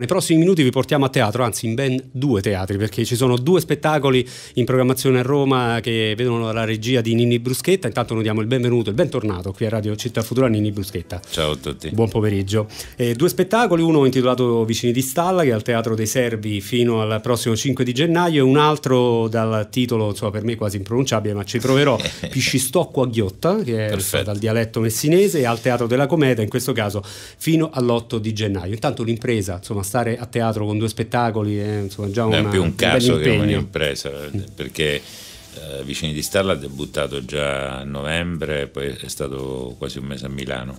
Nei prossimi minuti vi portiamo a teatro, anzi in ben due teatri, perché ci sono due spettacoli in programmazione a Roma che vedono la regia di Nini Bruschetta. Intanto noi diamo il benvenuto, il bentornato qui a Radio Città Futura Nini Bruschetta. Ciao a tutti. Buon pomeriggio. Eh, due spettacoli, uno intitolato Vicini di Stalla, che è al Teatro dei Servi fino al prossimo 5 di gennaio, e un altro dal titolo, insomma, per me quasi impronunciabile, ma ci proverò, Piscistocco a Ghiotta, che è Perfetto. dal dialetto messinese, e al Teatro della Cometa, in questo caso fino all'8 di gennaio. Intanto l'impresa, insomma, stare a teatro con due spettacoli è eh, insomma, già una, è più un caso che un'impresa, mm. eh, perché eh, Vicini di Stalla ha debuttato già a novembre, poi è stato quasi un mese a Milano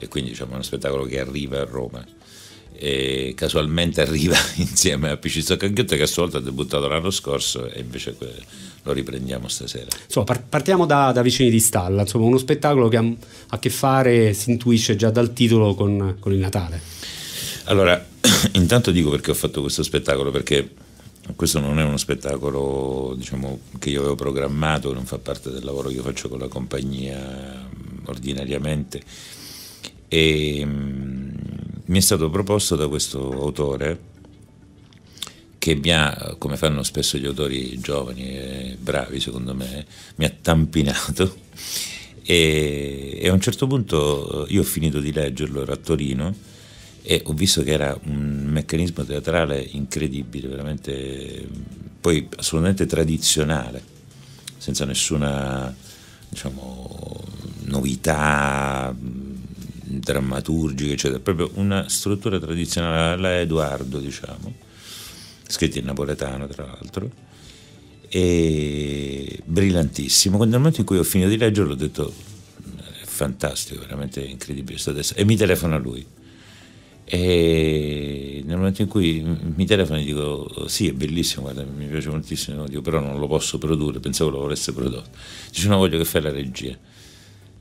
e quindi diciamo, è uno spettacolo che arriva a Roma. E casualmente arriva insieme a Picizzo Canghetto che a sua volta ha debuttato l'anno scorso e invece lo riprendiamo stasera. Insomma, partiamo da, da Vicini di Stalla, insomma, uno spettacolo che ha a che fare, si intuisce già dal titolo, con, con il Natale. Allora, intanto dico perché ho fatto questo spettacolo, perché questo non è uno spettacolo diciamo, che io avevo programmato, non fa parte del lavoro che io faccio con la compagnia mm, ordinariamente. E, mh, mm, mi è stato proposto da questo autore che mi ha, come fanno spesso gli autori giovani e bravi secondo me, mi ha tampinato e, e a un certo punto eh, io ho finito di leggerlo, era a Torino e ho visto che era un meccanismo teatrale incredibile, veramente poi assolutamente tradizionale, senza nessuna diciamo, novità mm, drammaturgica, eccetera, proprio una struttura tradizionale alla Edoardo, diciamo, scritta in napoletano tra l'altro, e brillantissimo. Quando nel momento in cui ho finito di leggerlo ho detto fantastico, veramente incredibile, e mi telefona lui e nel momento in cui mi telefono e dico sì è bellissimo, guarda, mi piace moltissimo, dico, però non lo posso produrre, pensavo lo volesse prodotto. Dice no voglio che fai la regia.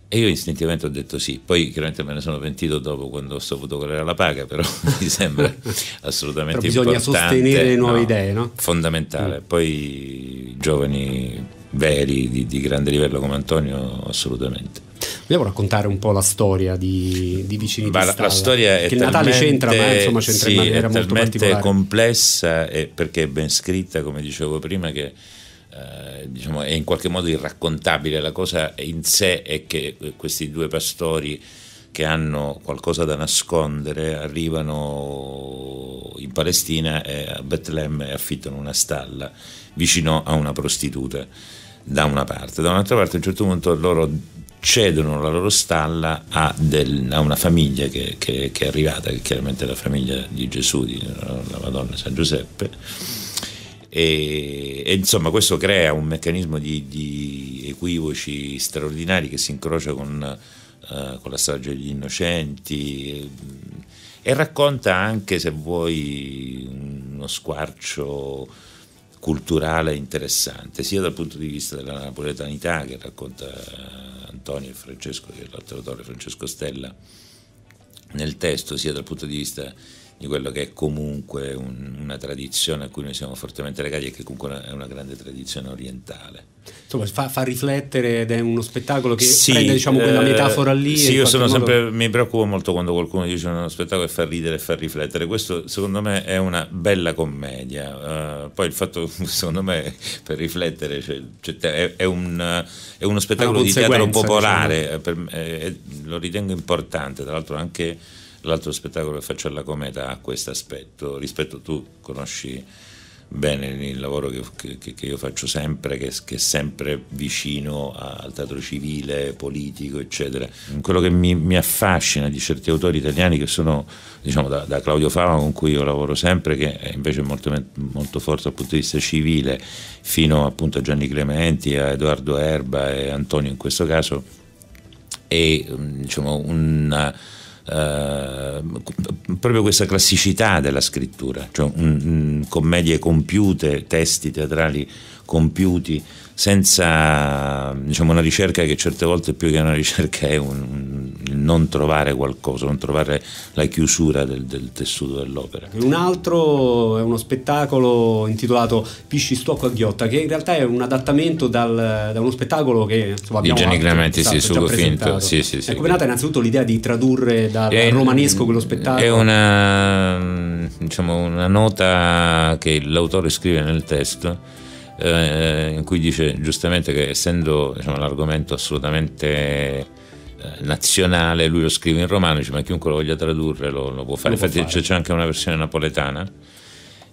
E io istintivamente ho detto sì, poi chiaramente me ne sono pentito dopo quando ho saputo qual era la paga, però mi sembra assolutamente però bisogna importante. Bisogna sostenere le nuove no? idee, no? Fondamentale. Mm. Poi giovani veri di, di grande livello come Antonio, assolutamente. Vogliamo raccontare un po' la storia di, di Vicini Beh, di Stalla? La storia che è il Natale c'entra, ma insomma c'entra sì, in maniera molto particolare. È complessa e perché è ben scritta, come dicevo prima, che eh, diciamo, è in qualche modo irraccontabile. La cosa in sé è che eh, questi due pastori che hanno qualcosa da nascondere arrivano in Palestina a Betlemme e affittano una stalla vicino a una prostituta da una parte, da un'altra parte a un certo punto loro cedono la loro stalla a, del, a una famiglia che, che, che, è arrivata, che chiaramente la famiglia di Gesù, di, eh, la Madonna San Giuseppe. E, e insomma questo crea un meccanismo di, di equivoci straordinari che si incrocia con, eh, con la strage degli innocenti e, eh, e racconta anche se vuoi uno squarcio culturale interessante sia dal punto di vista della napoletanità che racconta Antonio e Francesco, e Teodoro e Francesco Stella, nel testo, sia dal punto di vista di quello che è comunque un, una tradizione a cui noi siamo fortemente legati e che comunque è una grande tradizione orientale. Insomma, fa, fa riflettere ed è uno spettacolo che sì, prende diciamo, quella eh, metafora lì. Sì, io modo... sempre, mi preoccupo molto quando qualcuno dice uno spettacolo che fa ridere e fa riflettere. Questo secondo me è una bella commedia. Uh, poi il fatto, secondo me, per riflettere cioè, cioè, è, è, un, è, uno spettacolo di teatro popolare, diciamo. Eh, per, eh, lo ritengo importante, tra l'altro anche L'altro spettacolo che faccio alla Cometa ha questo aspetto, rispetto tu conosci bene il lavoro che, che, che io faccio sempre, che, che, è sempre vicino al teatro civile, politico, eccetera. Quello che mi, mi affascina di certi autori italiani che sono, diciamo, da, da, Claudio Fava con cui io lavoro sempre, che è invece molto, molto forte dal punto di vista civile, fino appunto a Gianni Clementi, a Edoardo Erba e Antonio in questo caso, è diciamo, una Ehm, proprio questa classicità della scrittura, cioè un, commedie compiute, testi teatrali compiuti, senza diciamo, una ricerca che certe volte più che una ricerca è un, il non trovare qualcosa, non trovare la chiusura del, del tessuto dell'opera. Un altro è uno spettacolo intitolato Pisci Stocco a Ghiotta, che in realtà è un adattamento dal, da uno spettacolo che insomma, abbiamo Gianni Clementi, sì, su Finto. Sì, sì, sì. Come ecco, è nata innanzitutto l'idea di tradurre dal è, romanesco quello spettacolo? È una, diciamo, una nota che l'autore scrive nel testo eh, in cui dice giustamente che essendo diciamo, l'argomento assolutamente nazionale, lui lo scrive in romano, dice ma chiunque lo voglia tradurre lo, lo può fare, lo infatti fare. c'è anche una versione napoletana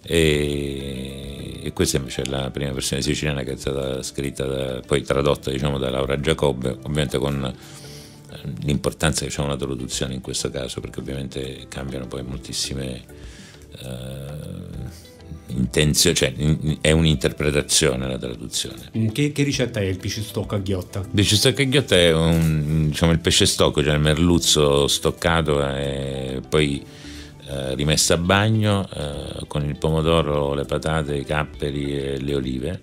e, e, questa invece è la prima versione siciliana che è stata scritta, da, poi tradotta diciamo, da Laura Giacobbe, ovviamente con eh, l'importanza che c'è una traduzione in questo caso perché ovviamente cambiano poi moltissime... Eh, intenzio, cioè in, è un'interpretazione la traduzione. Mm, che, che, ricetta è il picistocco a ghiotta? Il picistocco a ghiotta è un, diciamo, il pesce stocco, cioè il merluzzo stoccato e poi eh, rimesso a bagno eh, con il pomodoro, le patate, i capperi e le olive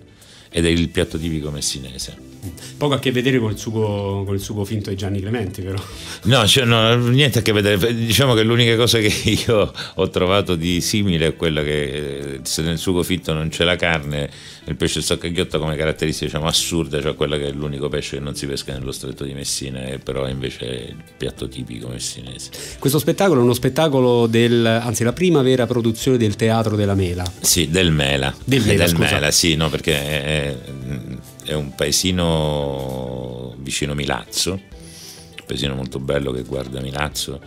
ed è il piatto tipico messinese poco a che vedere col sugo, col sugo finto di Gianni Clementi, però. No, cioè, no, niente a che vedere. Diciamo che l'unica cosa che io ho trovato di simile è quella che eh, se nel sugo finto non c'è la carne, il pesce stocca ghiotto come caratteristica diciamo, assurda, cioè quella che è l'unico pesce che non si pesca nello stretto di Messina, e eh, però invece è il piatto tipico messinese. Questo spettacolo è uno spettacolo del, anzi, la prima vera produzione del Teatro della Mela. Sì, del Mela. Del Mela, del Mela sì, no, perché è, è è un paesino vicino Milazzo, un paesino molto bello che guarda Milazzo,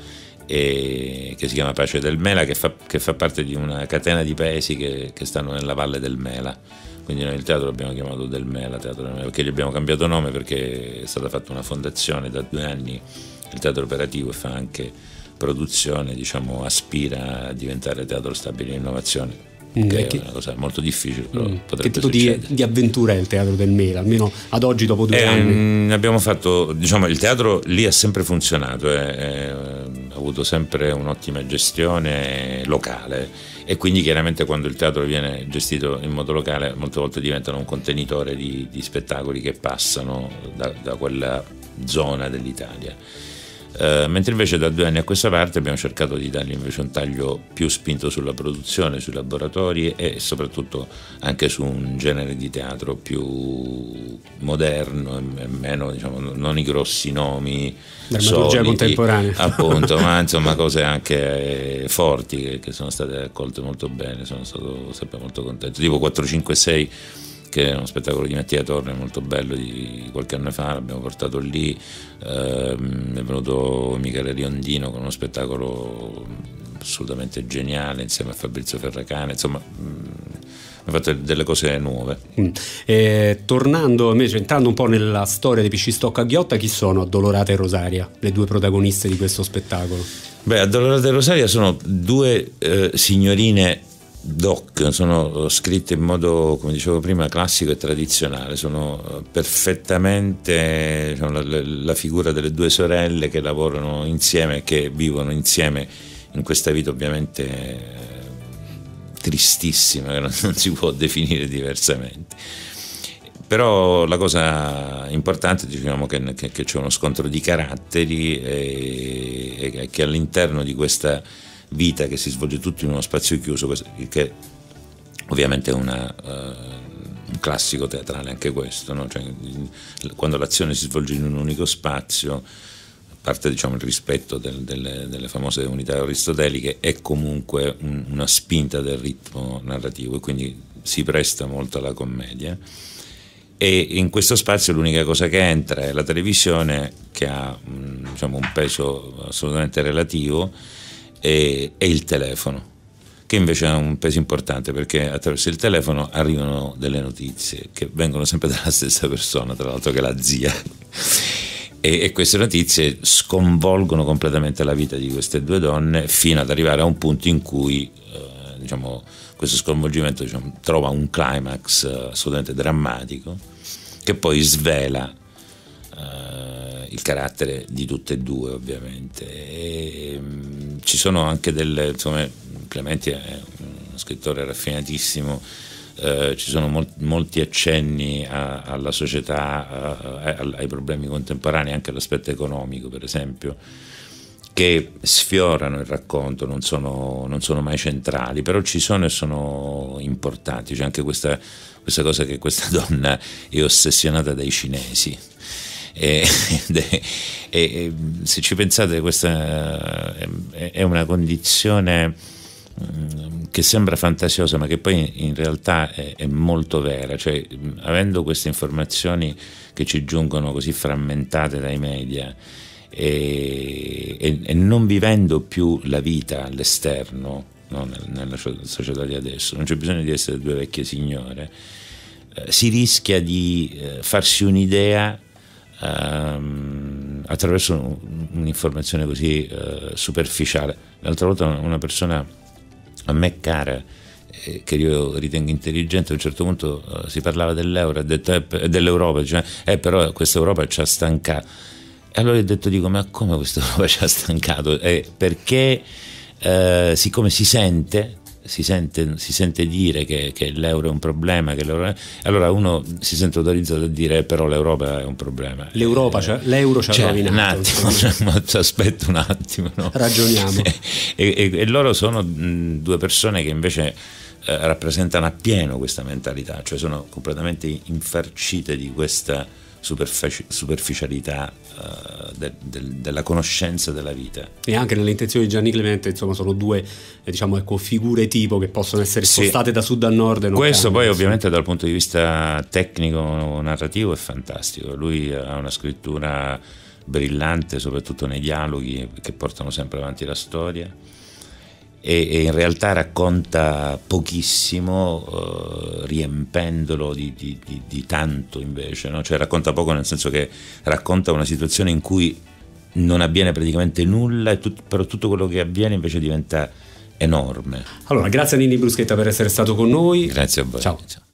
che si chiama Pace del Mela, che fa, che fa, parte di una catena di paesi che, che stanno nella valle del Mela. Quindi noi il teatro l'abbiamo chiamato Del Mela, teatro del Mela, perché gli abbiamo cambiato nome perché è stata fatta una fondazione da due anni, il teatro operativo fa anche produzione, diciamo, aspira a diventare teatro stabile di innovazione eh, che, che, è una cosa molto difficile. Però mm, che tipo di, di, avventura è il teatro del Mela, almeno ad oggi dopo due eh, anni? Abbiamo fatto, diciamo, il teatro lì ha sempre funzionato, eh, eh, ha avuto sempre un'ottima gestione locale e quindi chiaramente quando il teatro viene gestito in modo locale molte volte diventano un contenitore di, di spettacoli che passano da, da quella zona dell'Italia eh, mentre invece da due anni a questa parte abbiamo cercato di dargli invece un taglio più spinto sulla produzione, sui laboratori e soprattutto anche su un genere di teatro più moderno e meno, diciamo, non i grossi nomi. Dramaturgia contemporanea. Appunto, ma insomma cose anche eh, forti che, sono state accolte molto bene, sono stato sempre molto contento. Tipo 4, 5, 6 è uno spettacolo di Mattia Torre molto bello di qualche anno fa, l'abbiamo portato lì, eh, è venuto Michele Riondino con uno spettacolo assolutamente geniale insieme a Fabrizio Ferracane, insomma mm, ha fatto delle cose nuove. Mm. E, tornando invece, entrando un po' nella storia di Picistocca Ghiotta, chi sono Addolorata e Rosaria, le due protagoniste di questo spettacolo? Beh, Addolorata e Rosaria sono due eh, signorine doc sono eh, scritte in modo, come dicevo prima, classico e tradizionale, sono eh, perfettamente diciamo, la, la, figura delle due sorelle che lavorano insieme, che vivono insieme in questa vita ovviamente eh, tristissima, che non, non si può definire diversamente. Però la cosa importante diciamo che, che, che c'è uno scontro di caratteri e, e che all'interno di questa vita che si svolge tutto in uno spazio chiuso, che ovviamente è una, uh, un classico teatrale anche questo, no? cioè, quando l'azione si svolge in un unico spazio, a parte diciamo, il rispetto del, delle, delle, famose unità aristoteliche, è comunque un, una spinta del ritmo narrativo e quindi si presta molto alla commedia. E in questo spazio l'unica cosa che entra è la televisione, che ha mm, diciamo, un peso assolutamente relativo, e, e il telefono che invece ha un peso importante perché attraverso il telefono arrivano delle notizie che vengono sempre dalla stessa persona, tra l'altro che è la zia. E, e, queste notizie sconvolgono completamente la vita di queste due donne fino ad arrivare a un punto in cui eh, diciamo, questo sconvolgimento diciamo, trova un climax eh, assolutamente drammatico che poi svela eh, il carattere di tutte e due ovviamente. E, mh, mm, ci sono anche delle, insomma, Clementi è uno scrittore raffinatissimo, eh, ci sono mol, molti accenni a, alla società, a, a, ai problemi contemporanei, anche all'aspetto economico per esempio che sfiorano il racconto, non sono, non sono, mai centrali, però ci sono e sono importanti. C'è anche questa, questa cosa che questa donna è ossessionata dai cinesi, e, e, e, se ci pensate questa eh, è una condizione mm, che sembra fantasiosa ma che poi in realtà è, è molto vera, cioè mm, avendo queste informazioni che ci giungono così frammentate dai media e, e, e, non vivendo più la vita all'esterno, no, nella, società di adesso, non c'è bisogno di essere due vecchie signore, eh, si rischia di eh, farsi un'idea ehm, attraverso un'informazione così eh, superficiale. L'altra volta una persona a me cara, eh, che io ritengo intelligente, a un certo punto eh, si parlava dell'euro, ha detto, eh, dell'Europa, cioè, eh, però questa Europa ci ha stancato. E allora ho detto, dico, ma come questa Europa ci ha stancato? perché siccome si sente si sente, si sente dire che, che, l'euro è un problema, è... allora uno si sente autorizzato a dire però l'Europa è un problema. L'Europa, eh, cioè, l'euro ci ha cioè, rovinato. Un attimo, cioè, ma aspetta un attimo. No? Ragioniamo. E, e, e, loro sono due persone che invece eh, rappresentano appieno questa mentalità, cioè sono completamente infarcite di questa superficialità uh, de, de, della conoscenza della vita. E anche nelle intenzioni di Gianni Clemente, insomma, sono due eh, diciamo, ecco, figure tipo che possono essere sì. spostate da sud a nord. E non Questo cambia, poi, sì. ovviamente, dal punto di vista tecnico-narrativo è fantastico. Lui ha una scrittura brillante, soprattutto nei dialoghi che portano sempre avanti la storia e, e in realtà racconta pochissimo, eh, riempendolo di, di, di, di, tanto invece, no? cioè racconta poco nel senso che racconta una situazione in cui non avviene praticamente nulla, tut, però tutto quello che avviene invece diventa enorme. Allora, grazie a Nini Bruschetta per essere stato con noi. Grazie a voi. Ciao. Ciao.